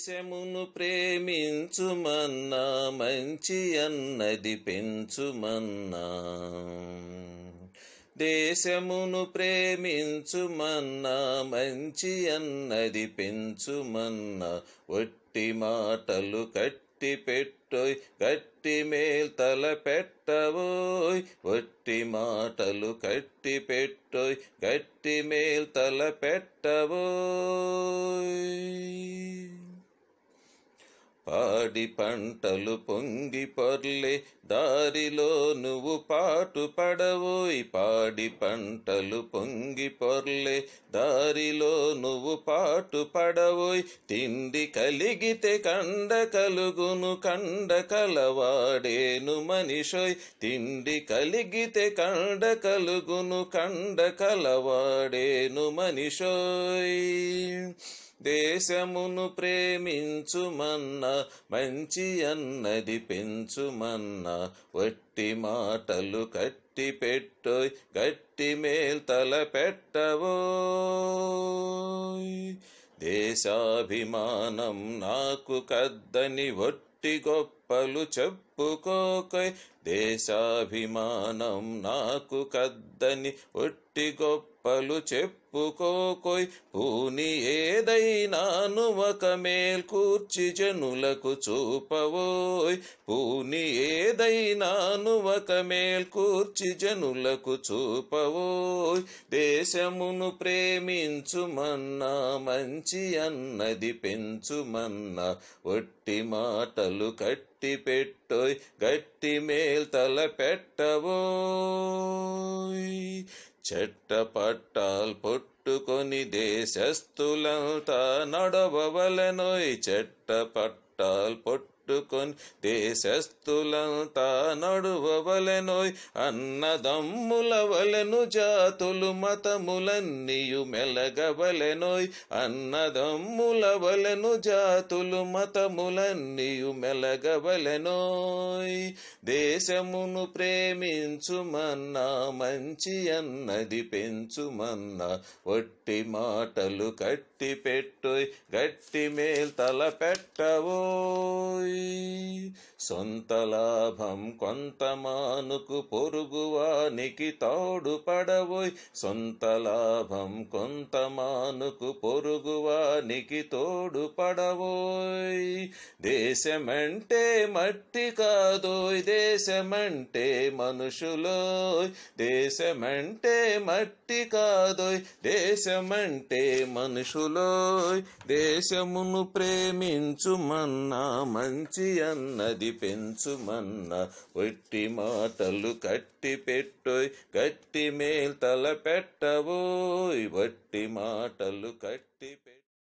దేశమును ప్రేమించుమన్నా మంచి అన్నది పెంచుమన్నా దేశమును ప్రేమించుమన్నా మంచి అన్నది పెంచుమన్నా ఒట్టి మాటలు కట్టి పెట్టోయ్ కట్టి మేల్ తల పెట్టవోయ్ ఒట్టి మాటలు కట్టి పెట్టోయ్ కట్టి మేల్ తల పెట్టవో పాడి పంటలు పొంగి పొర్లే దారిలో నువ్వు పాటు పడవోయ్ పాడి పంటలు పొంగి పొర్లే దారిలో నువ్వు పాటు పడవోయ్ తిండి కలిగితే కండ కలుగును కండ కలవాడేను మనిషోయ్ తిండి కలిగితే కండ కలుగును కండ కలవాడేను మనిషోయ్ దేశమును ప్రేమించుమన్న మంచి అన్నది పెంచుమన్న వట్టి మాటలు కట్టి పెట్టోయ్ గట్టి మేల్ తల పెట్టవోయ్ దేశాభిమానం నాకు కద్దని వట్టి గొప్పలు చెప్పుకోక దేశాభిమానం నాకు కద్దని ఒట్టి గొప్ప రెప్పలు చెప్పుకోకొయ్ పూని ఏదైనాను ఒక కూర్చి జనులకు చూపవోయ్ పూని ఏదైనాను ఒక కూర్చి జనులకు చూపవోయ్ దేశమును ప్రేమించుమన్నా మంచి అన్నది పెంచుమన్నా ఒట్టి మాటలు కట్టి పెట్టోయ్ గట్టి మేల్ తల పెట్టవోయ్ చెట్టపట్టాల్ పొట్టుకొని దేశస్థులంతా నడవవలెనోయ్ చెట్టపట్టాల్ పొట్టు పట్టుకొని దేశస్థులంతా నడువవలెనోయ్ అన్నదమ్ముల వలెను జాతులు మతములన్నీయు మెలగవలెనోయ్ అన్నదమ్ముల వలెను జాతులు మతములన్నీయు మెలగవలెనోయ్ దేశమును ప్రేమించుమన్నా మంచి అన్నది పెంచుమన్నా ఒట్టి మాటలు కట్టి పెట్టోయ్ గట్టి మేల్ తల పెట్టవోయ్ você సొంత లాభం కొంత మానుకు పొరుగువానికి తోడు పడవోయ్ సొంత లాభం కొంత మానుకు పొరుగువానికి తోడు పడవోయ్ దేశమంటే మట్టి కాదోయ్ దేశమంటే మనుషులోయ్ దేశమంటే మట్టి కాదోయ్ దేశమంటే మనుషులోయ్ దేశమును ప్రేమించుమన్నా మంచి అన్నది పెంచుమన్న ఒట్టి మాటలు కట్టి పెట్టోయ్ గట్టి మేల్ తల పెట్టబోయ్ వట్టి మాటలు కట్టి పెట్టి